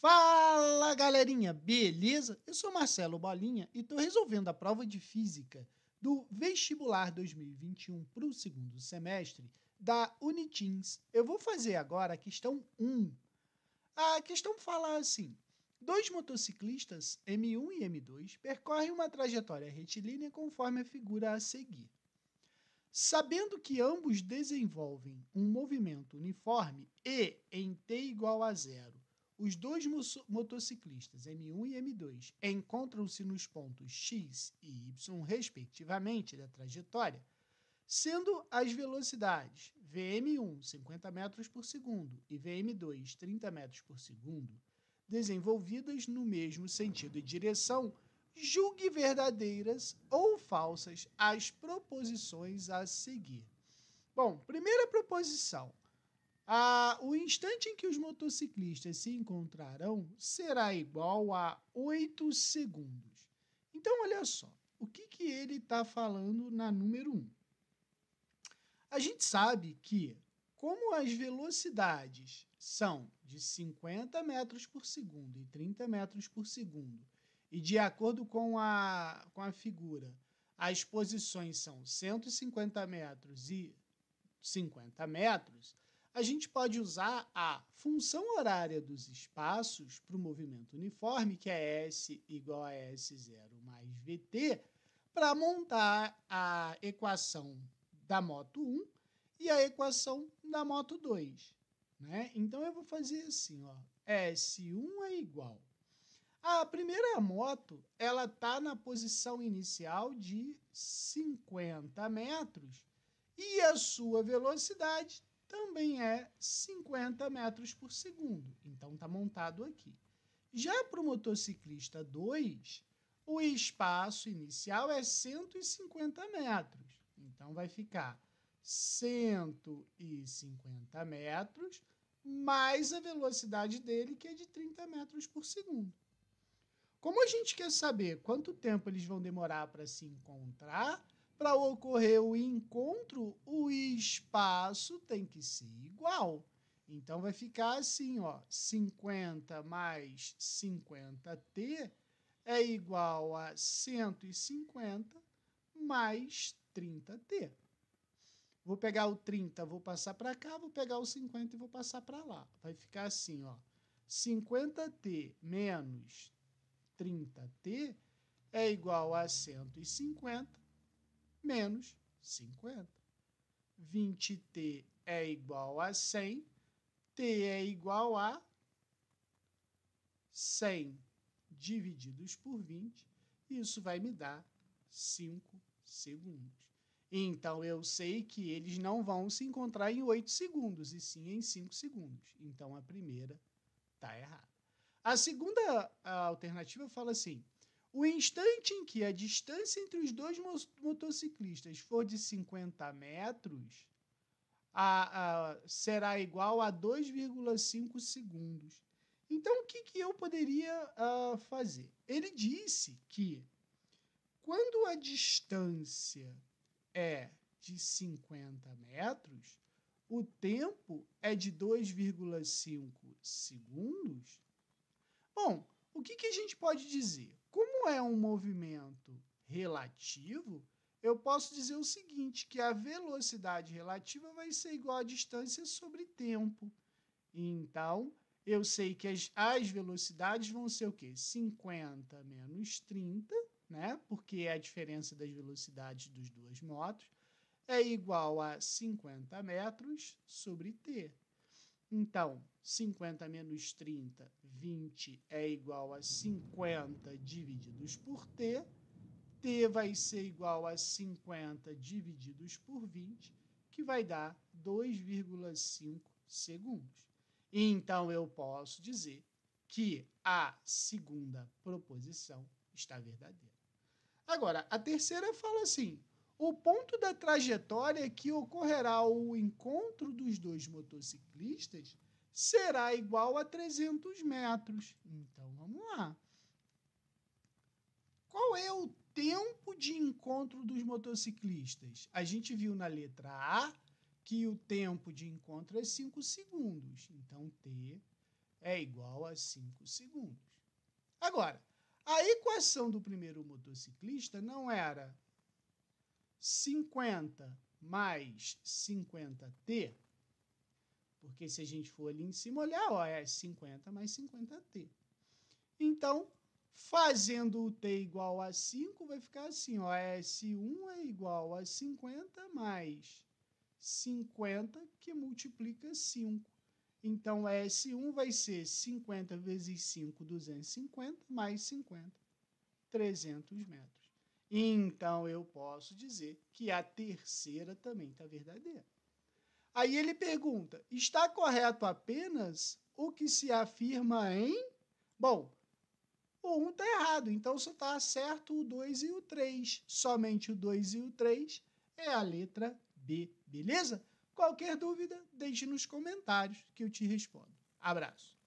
Fala galerinha, beleza? Eu sou Marcelo Bolinha e estou resolvendo a prova de física do vestibular 2021 para o segundo semestre da Unitins. Eu vou fazer agora a questão 1. A questão fala assim: dois motociclistas, M1 e M2, percorrem uma trajetória retilínea conforme a figura a seguir. Sabendo que ambos desenvolvem um movimento uniforme e em t igual a zero os dois motociclistas, M1 e M2, encontram-se nos pontos X e Y, respectivamente, da trajetória, sendo as velocidades VM1 50 metros por segundo e VM2 30 metros por segundo desenvolvidas no mesmo sentido e direção, julgue verdadeiras ou falsas as proposições a seguir. Bom, primeira proposição. Ah, o instante em que os motociclistas se encontrarão será igual a 8 segundos. Então, olha só, o que, que ele está falando na número 1? A gente sabe que, como as velocidades são de 50 metros por segundo e 30 metros por segundo, e de acordo com a, com a figura, as posições são 150 metros e 50 metros, a gente pode usar a função horária dos espaços para o movimento uniforme, que é S igual a S0 mais VT, para montar a equação da moto 1 e a equação da moto 2. Né? Então eu vou fazer assim, ó, S1 é igual. A primeira moto, ela está na posição inicial de 50 metros e a sua velocidade também é 50 metros por segundo. Então está montado aqui. Já para o motociclista 2, o espaço inicial é 150 metros. Então vai ficar 150 metros mais a velocidade dele, que é de 30 metros por segundo. Como a gente quer saber quanto tempo eles vão demorar para se encontrar, para ocorrer o encontro, o espaço tem que ser igual. Então vai ficar assim, ó, 50 mais 50t é igual a 150 mais 30t. Vou pegar o 30, vou passar para cá, vou pegar o 50 e vou passar para lá. Vai ficar assim, ó. 50t menos 30t é igual a 150 menos 50. 20t é igual a 100, t é igual a 100 é divididos por 20, isso vai me dar 5 segundos. Então, eu sei que eles não vão se encontrar em 8 segundos, e sim em 5 segundos. Então, a primeira está errada. A segunda alternativa fala assim: o instante em que a distância entre os dois motociclistas for de 50 metros, a, a, será igual a 2,5 segundos. Então, o que, que eu poderia uh, fazer? Ele disse que quando a distância é de 50 metros, o tempo é de 2,5 segundos. Bom, o que, que a gente pode dizer? Como é um movimento relativo, eu posso dizer o seguinte, que a velocidade relativa vai ser igual à distância sobre tempo. Então, eu sei que as, as velocidades vão ser o quê? 50 menos 30, né? Porque é a diferença das velocidades dos duas motos, é igual a 50 metros sobre t. Então, 50 menos 30, 20 é igual a 50 divididos por t. t vai ser igual a 50 divididos por 20, que vai dar 2,5 segundos. Então, eu posso dizer que a segunda proposição está verdadeira. Agora, a terceira fala assim: o ponto da trajetória é que ocorrerá o encontro dos dois motociclistas será igual a 300 metros. Então vamos lá. Qual é o tempo de encontro dos motociclistas? A gente viu na letra A que o tempo de encontro é 5 segundos. Então T é igual a 5 segundos. Agora, a equação do primeiro motociclista não era 50 mais 50t, porque se a gente for ali em cima olhar, ó, é 50 mais 50t. Então, fazendo o t igual a 5, vai ficar assim, ó, S1 é igual a 50 mais 50 que multiplica 5. Então, S1 vai ser 50 vezes 5, 250, mais 50, 300 metros. Então eu posso dizer que a terceira também está verdadeira. Aí ele pergunta: está correto apenas o que se afirma em. Bom, o 1 um está errado, então só está certo o 2 e o 3. Somente o 2 e o 3 é a letra B, beleza? Qualquer dúvida, deixe nos comentários que eu te respondo. Abraço.